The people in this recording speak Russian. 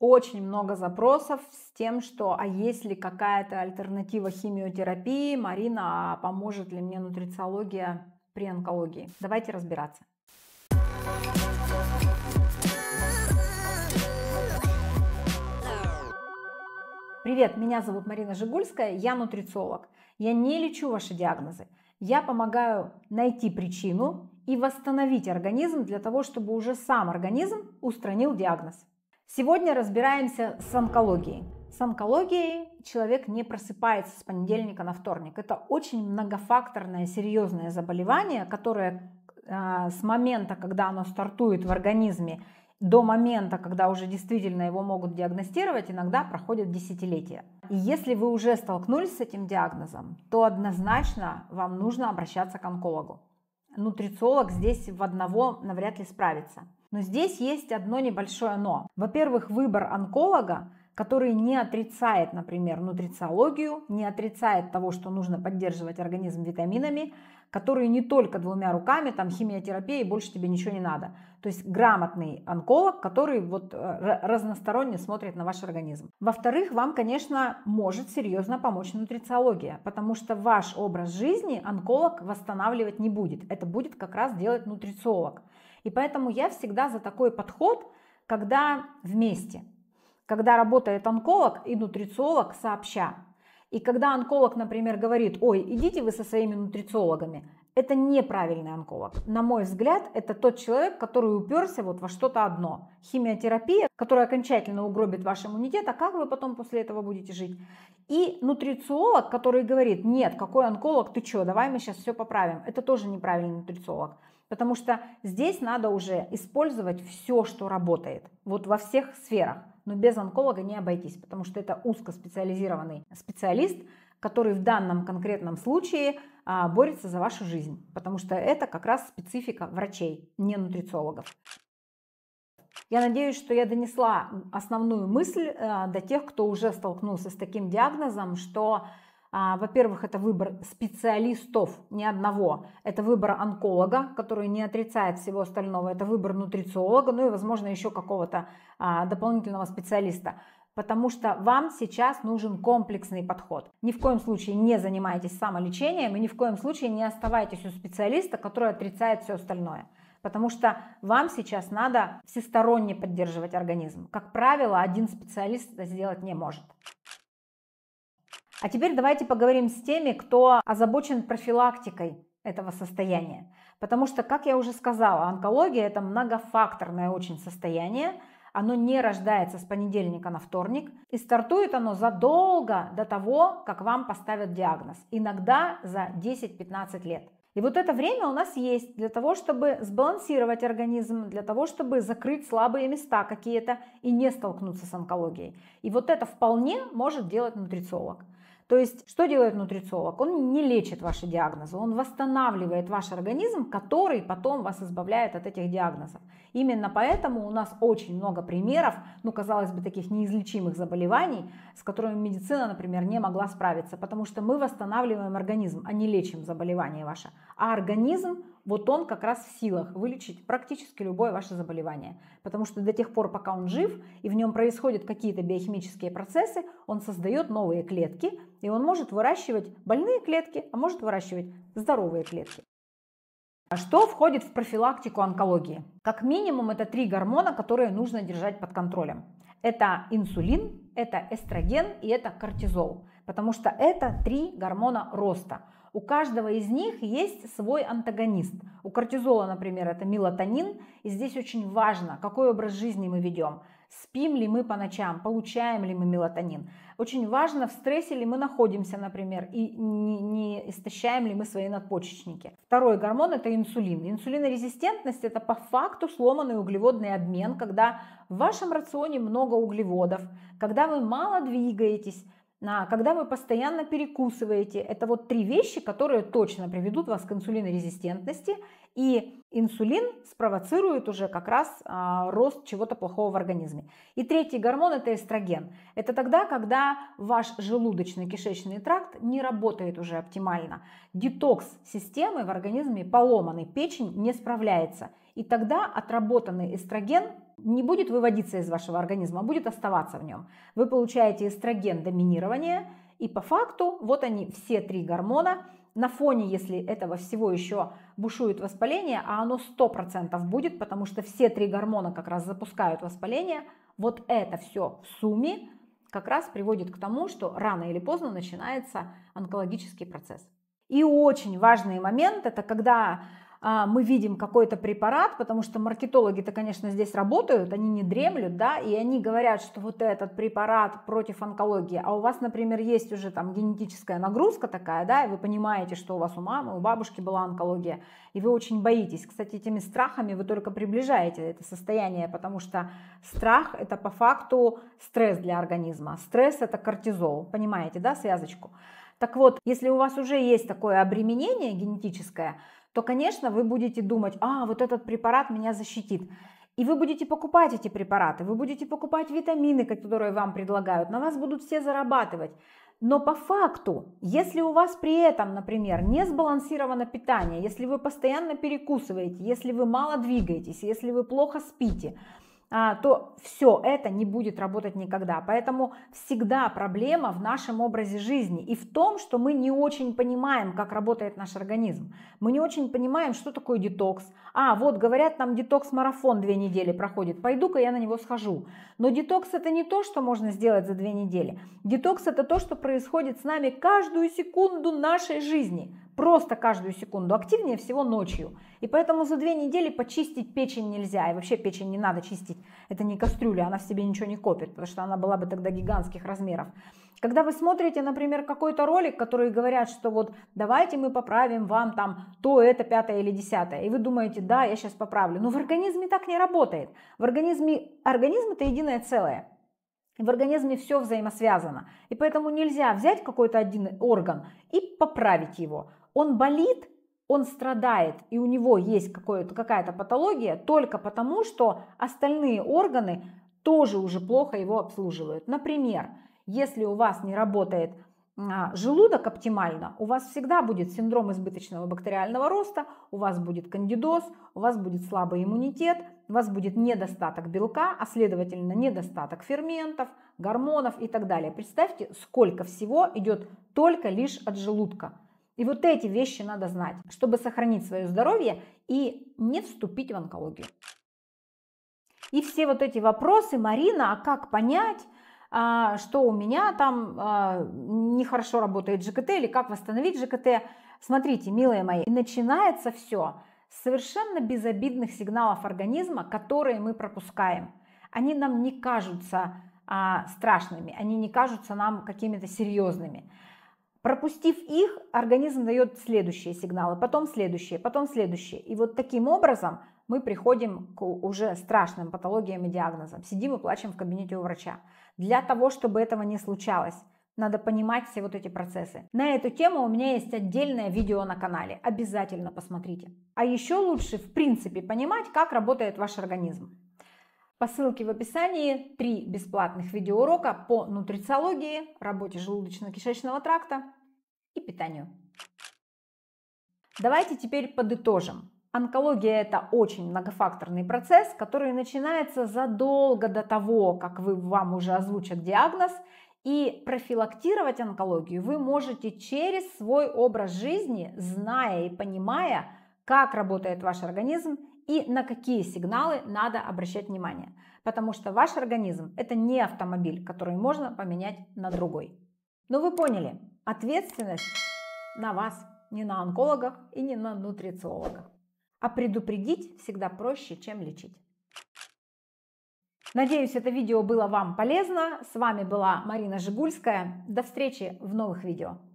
очень много запросов с тем, что а есть ли какая-то альтернатива химиотерапии, Марина, а поможет ли мне нутрициология при онкологии? Давайте разбираться. Привет, меня зовут Марина Жигульская, я нутрициолог. Я не лечу ваши диагнозы. Я помогаю найти причину и восстановить организм для того, чтобы уже сам организм устранил диагноз. Сегодня разбираемся с онкологией. С онкологией человек не просыпается с понедельника на вторник. Это очень многофакторное, серьезное заболевание, которое э, с момента, когда оно стартует в организме, до момента, когда уже действительно его могут диагностировать, иногда проходят десятилетия. И если вы уже столкнулись с этим диагнозом, то однозначно вам нужно обращаться к онкологу. Нутрициолог здесь в одного навряд ли справится. Но здесь есть одно небольшое но. Во-первых, выбор онколога который не отрицает, например, нутрициологию, не отрицает того, что нужно поддерживать организм витаминами, который не только двумя руками, там химиотерапия и больше тебе ничего не надо. То есть грамотный онколог, который вот э, разносторонне смотрит на ваш организм. Во-вторых, вам, конечно, может серьезно помочь нутрициология, потому что ваш образ жизни онколог восстанавливать не будет. Это будет как раз делать нутрициолог. И поэтому я всегда за такой подход, когда вместе, когда работает онколог и нутрициолог сообща. И когда онколог, например, говорит, ой, идите вы со своими нутрициологами, это неправильный онколог. На мой взгляд, это тот человек, который уперся вот во что-то одно. Химиотерапия, которая окончательно угробит ваш иммунитет, а как вы потом после этого будете жить? И нутрициолог, который говорит, нет, какой онколог, ты что, давай мы сейчас все поправим. Это тоже неправильный нутрициолог. Потому что здесь надо уже использовать все, что работает. Вот во всех сферах. Но без онколога не обойтись, потому что это узкоспециализированный специалист, который в данном конкретном случае а, борется за вашу жизнь. Потому что это как раз специфика врачей, не нутрициологов. Я надеюсь, что я донесла основную мысль э, до тех, кто уже столкнулся с таким диагнозом, что а, во-первых, это выбор специалистов, не одного. Это выбор онколога, который не отрицает всего остального. Это выбор нутрициолога, ну и, возможно, еще какого-то а, дополнительного специалиста. Потому что вам сейчас нужен комплексный подход. Ни в коем случае не занимайтесь самолечением и ни в коем случае не оставайтесь у специалиста, который отрицает все остальное. Потому что вам сейчас надо всесторонне поддерживать организм. Как правило, один специалист это сделать не может. А теперь давайте поговорим с теми, кто озабочен профилактикой этого состояния. Потому что, как я уже сказала, онкология – это многофакторное очень состояние, оно не рождается с понедельника на вторник, и стартует оно задолго до того, как вам поставят диагноз, иногда за 10-15 лет. И вот это время у нас есть для того, чтобы сбалансировать организм, для того, чтобы закрыть слабые места какие-то и не столкнуться с онкологией. И вот это вполне может делать нутрициолог. То есть, что делает нутрициолог? Он не лечит ваши диагнозы, он восстанавливает ваш организм, который потом вас избавляет от этих диагнозов. Именно поэтому у нас очень много примеров, ну, казалось бы, таких неизлечимых заболеваний, с которыми медицина, например, не могла справиться, потому что мы восстанавливаем организм, а не лечим заболевание ваше. А организм, вот он как раз в силах вылечить практически любое ваше заболевание. Потому что до тех пор, пока он жив, и в нем происходят какие-то биохимические процессы, он создает новые клетки, и он может выращивать больные клетки, а может выращивать здоровые клетки. А что входит в профилактику онкологии? Как минимум это три гормона, которые нужно держать под контролем. Это инсулин, это эстроген и это кортизол, потому что это три гормона роста. У каждого из них есть свой антагонист. У кортизола, например, это мелатонин. И здесь очень важно, какой образ жизни мы ведем. Спим ли мы по ночам, получаем ли мы мелатонин. Очень важно, в стрессе ли мы находимся, например, и не, не истощаем ли мы свои надпочечники. Второй гормон – это инсулин. Инсулинорезистентность – это по факту сломанный углеводный обмен, когда в вашем рационе много углеводов, когда вы мало двигаетесь, а когда вы постоянно перекусываете, это вот три вещи, которые точно приведут вас к инсулинорезистентности, и инсулин спровоцирует уже как раз а, рост чего-то плохого в организме. И третий гормон это эстроген. Это тогда, когда ваш желудочно-кишечный тракт не работает уже оптимально. Детокс системы в организме поломанный, печень не справляется. И тогда отработанный эстроген не будет выводиться из вашего организма, а будет оставаться в нем. Вы получаете эстроген доминирования, и по факту вот они все три гормона. На фоне, если этого всего еще бушует воспаление, а оно 100% будет, потому что все три гормона как раз запускают воспаление, вот это все в сумме как раз приводит к тому, что рано или поздно начинается онкологический процесс. И очень важный момент – это когда а, мы видим какой-то препарат, потому что маркетологи-то, конечно, здесь работают, они не дремлют, да, и они говорят, что вот этот препарат против онкологии, а у вас, например, есть уже там генетическая нагрузка такая, да, и вы понимаете, что у вас у мамы, у бабушки была онкология, и вы очень боитесь. Кстати, этими страхами вы только приближаете это состояние, потому что страх – это по факту стресс для организма. Стресс – это кортизол, понимаете, да, связочку. Так вот, если у вас уже есть такое обременение генетическое, то, конечно, вы будете думать, а, вот этот препарат меня защитит. И вы будете покупать эти препараты, вы будете покупать витамины, которые вам предлагают, на вас будут все зарабатывать. Но по факту, если у вас при этом, например, не сбалансировано питание, если вы постоянно перекусываете, если вы мало двигаетесь, если вы плохо спите, а, то все это не будет работать никогда. Поэтому всегда проблема в нашем образе жизни и в том, что мы не очень понимаем, как работает наш организм. Мы не очень понимаем, что такое детокс. А, вот говорят, нам детокс-марафон две недели проходит, пойду-ка я на него схожу. Но детокс это не то, что можно сделать за две недели. Детокс это то, что происходит с нами каждую секунду нашей жизни просто каждую секунду, активнее всего ночью. И поэтому за две недели почистить печень нельзя, и вообще печень не надо чистить, это не кастрюля, она в себе ничего не копит, потому что она была бы тогда гигантских размеров. Когда вы смотрите, например, какой-то ролик, которые говорят, что вот давайте мы поправим вам там то, это, пятое или десятое, и вы думаете, да, я сейчас поправлю, но в организме так не работает. В организме, организм это единое целое, в организме все взаимосвязано. И поэтому нельзя взять какой-то один орган и поправить его он болит, он страдает, и у него есть какая-то патология только потому, что остальные органы тоже уже плохо его обслуживают. Например, если у вас не работает а, желудок оптимально, у вас всегда будет синдром избыточного бактериального роста, у вас будет кандидоз, у вас будет слабый иммунитет, у вас будет недостаток белка, а следовательно недостаток ферментов, гормонов и так далее. Представьте, сколько всего идет только лишь от желудка. И вот эти вещи надо знать, чтобы сохранить свое здоровье и не вступить в онкологию. И все вот эти вопросы, Марина, а как понять, а, что у меня там а, нехорошо работает ЖКТ или как восстановить ЖКТ? Смотрите, милые мои, начинается все с совершенно безобидных сигналов организма, которые мы пропускаем. Они нам не кажутся а, страшными, они не кажутся нам какими-то серьезными. Пропустив их, организм дает следующие сигналы, потом следующие, потом следующие. И вот таким образом мы приходим к уже страшным патологиям и диагнозам. Сидим и плачем в кабинете у врача. Для того, чтобы этого не случалось, надо понимать все вот эти процессы. На эту тему у меня есть отдельное видео на канале. Обязательно посмотрите. А еще лучше, в принципе, понимать, как работает ваш организм. По ссылке в описании три бесплатных видеоурока по нутрициологии, работе желудочно-кишечного тракта питанию. Давайте теперь подытожим. Онкология – это очень многофакторный процесс, который начинается задолго до того, как вы, вам уже озвучат диагноз, и профилактировать онкологию вы можете через свой образ жизни, зная и понимая, как работает ваш организм и на какие сигналы надо обращать внимание. Потому что ваш организм – это не автомобиль, который можно поменять на другой. Но ну, вы поняли, Ответственность на вас, не на онкологах и не на нутрициологах. А предупредить всегда проще, чем лечить. Надеюсь, это видео было вам полезно. С вами была Марина Жигульская. До встречи в новых видео.